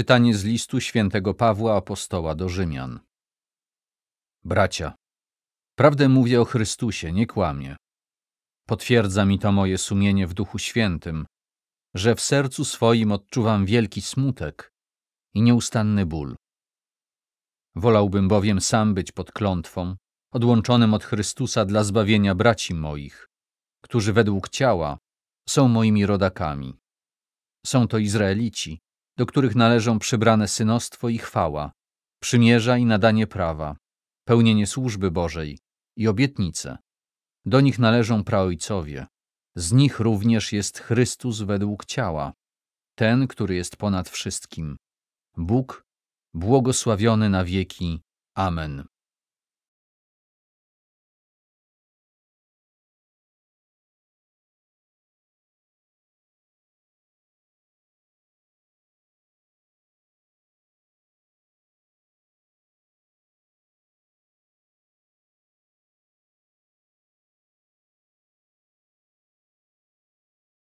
Czytanie z listu świętego Pawła apostoła do Rzymian. Bracia, prawdę mówię o Chrystusie, nie kłamię. Potwierdza mi to moje sumienie w Duchu Świętym, że w sercu swoim odczuwam wielki smutek i nieustanny ból. Wolałbym bowiem sam być pod klątwą, odłączonym od Chrystusa dla zbawienia braci moich, którzy według ciała są moimi rodakami. Są to Izraelici, do których należą przybrane synostwo i chwała, przymierza i nadanie prawa, pełnienie służby Bożej i obietnice. Do nich należą praojcowie. Z nich również jest Chrystus według ciała, ten, który jest ponad wszystkim. Bóg, błogosławiony na wieki. Amen.